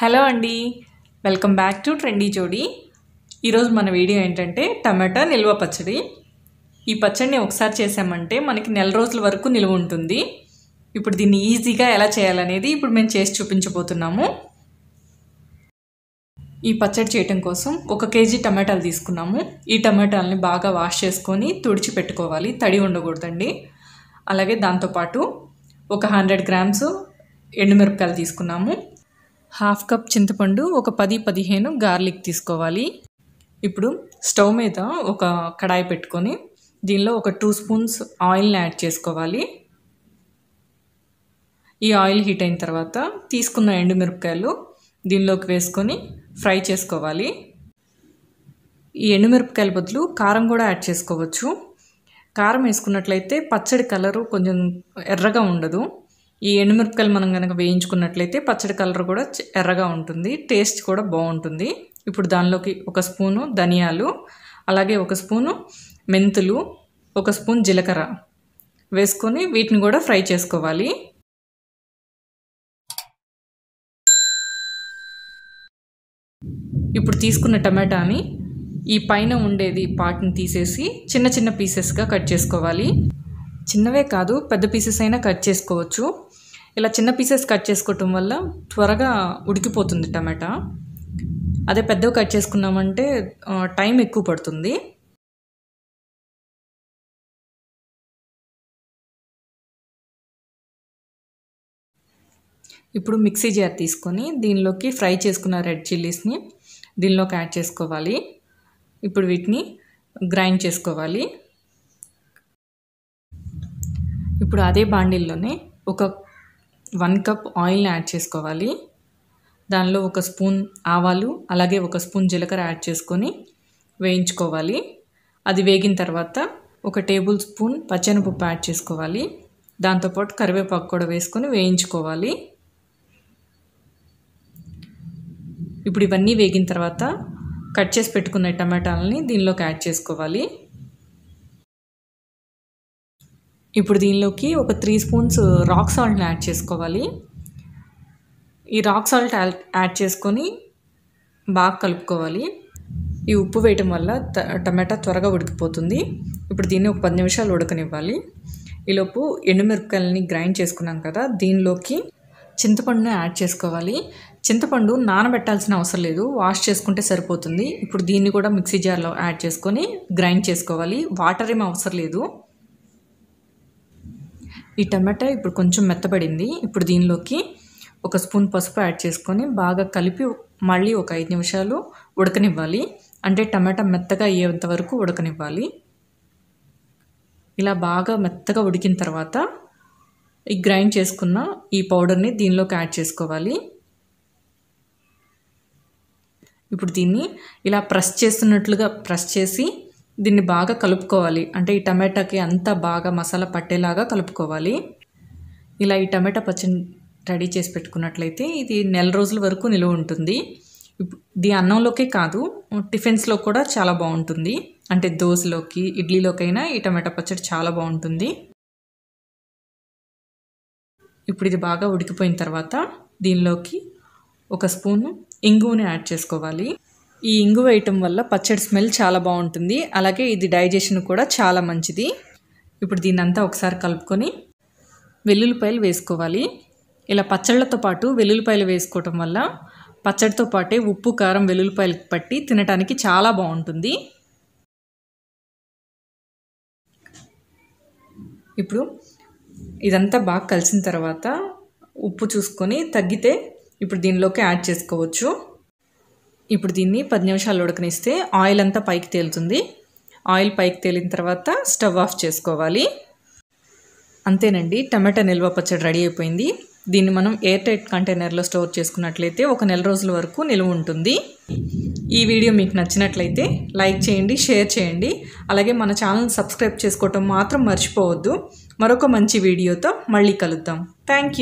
hello అండి welcome back to trendy జోడి ఈరోజు మన వీడియో ఏంటంటే టమాటా నిల్వ పచ్చడి ఈ పచ్చడిని ఒకసారి చేసామంటే మనకి నెల రోజుల వరకు నిల్వ ఉంటుంది ఇప్పుడు దీన్ని ఈజీగా ఎలా చేయాలనేది ఇప్పుడు మేము చేసి చూపించబోతున్నాము ఈ పచ్చడి చేయటం కోసం ఒక కేజీ టమాటాలు తీసుకున్నాము ఈ టమాటాలని బాగా వాష్ చేసుకొని తుడిచి పెట్టుకోవాలి తడి ఉండకూడదండి అలాగే దాంతోపాటు ఒక హండ్రెడ్ గ్రామ్స్ ఎండుమిరపకాయలు తీసుకున్నాము హాఫ్ కప్ చింతపండు ఒక పది పదిహేను గార్లిక్ తీసుకోవాలి ఇప్పుడు స్టవ్ మీద ఒక కడాయి పెట్టుకొని దీనిలో ఒక టూ స్పూన్స్ ఆయిల్ని యాడ్ చేసుకోవాలి ఈ ఆయిల్ హీట్ అయిన తర్వాత తీసుకున్న ఎండుమిరపకాయలు దీనిలోకి వేసుకొని ఫ్రై చేసుకోవాలి ఈ ఎండుమిరపకాయల బదులు కారం కూడా యాడ్ చేసుకోవచ్చు కారం వేసుకున్నట్లయితే పచ్చడి కలరు కొంచెం ఎర్రగా ఉండదు ఈ ఎండుమిరపకాయలు మనం కనుక వేయించుకున్నట్లయితే పచ్చడి కలర్ కూడా ఎర్రగా ఉంటుంది టేస్ట్ కూడా బాగుంటుంది ఇప్పుడు దానిలోకి ఒక స్పూను ధనియాలు అలాగే ఒక స్పూను మెంతులు ఒక స్పూన్ జీలకర్ర వేసుకొని వీటిని కూడా ఫ్రై చేసుకోవాలి ఇప్పుడు తీసుకున్న టమాటాని ఈ పైన ఉండేది పాటిని తీసేసి చిన్న చిన్న పీసెస్గా కట్ చేసుకోవాలి చిన్నవే కాదు పెద్ద పీసెస్ అయినా కట్ చేసుకోవచ్చు ఇలా చిన్న పీసెస్ కట్ చేసుకోవటం వల్ల త్వరగా ఉడికిపోతుంది టమాటా అదే పెద్దవి కట్ చేసుకున్నామంటే టైం ఎక్కువ పడుతుంది ఇప్పుడు మిక్సీ జార్ తీసుకొని దీనిలోకి ఫ్రై చేసుకున్న రెడ్ చిల్లీస్ని దీనిలోకి యాడ్ చేసుకోవాలి ఇప్పుడు వీటిని గ్రైండ్ చేసుకోవాలి ఇప్పుడు అదే బాండిల్లోనే ఒక వన్ కప్ ఆయిల్ని యాడ్ చేసుకోవాలి దానిలో ఒక స్పూన్ ఆవాలు అలాగే ఒక స్పూన్ జీలకర్ర యాడ్ చేసుకొని వేయించుకోవాలి అది వేగిన తర్వాత ఒక టేబుల్ స్పూన్ పచ్చనిపప్పు యాడ్ చేసుకోవాలి దాంతోపాటు కరివేపాకు కూడా వేసుకొని వేయించుకోవాలి ఇప్పుడు ఇవన్నీ వేగిన తర్వాత కట్ చేసి పెట్టుకున్న టమాటాలని దీనిలోకి యాడ్ చేసుకోవాలి ఇప్పుడు దీనిలోకి ఒక త్రీ స్పూన్స్ రాక్ సాల్ట్ని యాడ్ చేసుకోవాలి ఈ రాక్ సాల్ట్ యాడ్ చేసుకొని బాగా కలుపుకోవాలి ఈ ఉప్పు వేయటం వల్ల టమాటా త్వరగా ఉడికిపోతుంది ఇప్పుడు దీన్ని ఒక పది నిమిషాలు ఉడకనివ్వాలి ఈలోపు ఎండుమిరపకాయలని గ్రైండ్ చేసుకున్నాం కదా దీనిలోకి చింతపండును యాడ్ చేసుకోవాలి చింతపండు నానబెట్టాల్సిన అవసరం లేదు వాష్ చేసుకుంటే సరిపోతుంది ఇప్పుడు దీన్ని కూడా మిక్సీ జార్లో యాడ్ చేసుకొని గ్రైండ్ చేసుకోవాలి వాటర్ ఏమి అవసరం లేదు ఈ టమాటా ఇప్పుడు కొంచెం మెత్తబడింది ఇప్పుడు దీనిలోకి ఒక స్పూన్ పసుపు యాడ్ చేసుకొని బాగా కలిపి మళ్ళీ ఒక ఐదు నిమిషాలు ఉడకనివ్వాలి అంటే టమాటా మెత్తగా అయ్యేంత వరకు ఉడకనివ్వాలి ఇలా బాగా మెత్తగా ఉడికిన తర్వాత ఈ గ్రైండ్ చేసుకున్న ఈ పౌడర్ని దీనిలోకి యాడ్ చేసుకోవాలి ఇప్పుడు దీన్ని ఇలా ప్రెస్ చేస్తున్నట్లుగా ప్రెస్ చేసి దీన్ని బాగా కలుపుకోవాలి అంటే ఈ టమాటాకి అంతా బాగా మసాలా పట్టేలాగా కలుపుకోవాలి ఇలా ఈ టమాటా పచ్చిని రెడీ చేసి పెట్టుకున్నట్లయితే ఇది నెల రోజుల వరకు నిలువ ఉంటుంది ఇది అన్నంలోకే కాదు టిఫిన్స్లో కూడా చాలా బాగుంటుంది అంటే దోశలోకి ఇడ్లీలోకైనా ఈ టమాటా పచ్చడి చాలా బాగుంటుంది ఇప్పుడు ఇది బాగా ఉడికిపోయిన తర్వాత దీనిలోకి ఒక స్పూను ఇంగుని యాడ్ చేసుకోవాలి ఈ ఇంగు వేయటం వల్ల పచ్చడి స్మెల్ చాలా బాగుంటుంది అలాగే ఇది డైజెషన్ కూడా చాలా మంచిది ఇప్పుడు దీన్నంతా ఒకసారి కలుపుకొని వెల్లుల్లిపాయలు వేసుకోవాలి ఇలా పచ్చళ్ళతో పాటు వెల్లుల్లిపాయలు వేసుకోవటం వల్ల పచ్చడితో పాటే ఉప్పు కారం వెల్లుల్లిపాయలు పట్టి తినడానికి చాలా బాగుంటుంది ఇప్పుడు ఇదంతా బాగా కలిసిన తర్వాత ఉప్పు చూసుకొని తగ్గితే ఇప్పుడు దీనిలోకి యాడ్ చేసుకోవచ్చు ఇప్పుడు దీన్ని పది నిమిషాలు ఉడకనిస్తే ఆయిల్ అంతా పైకి తేలుతుంది ఆయిల్ పైకి తేలిన తర్వాత స్టవ్ ఆఫ్ చేసుకోవాలి అంతేనండి టమాటా నిల్వ పచ్చడి రెడీ అయిపోయింది దీన్ని మనం ఎయిర్ టైట్ కంటైనర్లో స్టోర్ చేసుకున్నట్లయితే ఒక నెల రోజుల వరకు నిల్వ ఉంటుంది ఈ వీడియో మీకు నచ్చినట్లయితే లైక్ చేయండి షేర్ చేయండి అలాగే మన ఛానల్ సబ్స్క్రైబ్ చేసుకోవటం మాత్రం మర్చిపోవద్దు మరొక మంచి వీడియోతో మళ్ళీ కలుద్దాం థ్యాంక్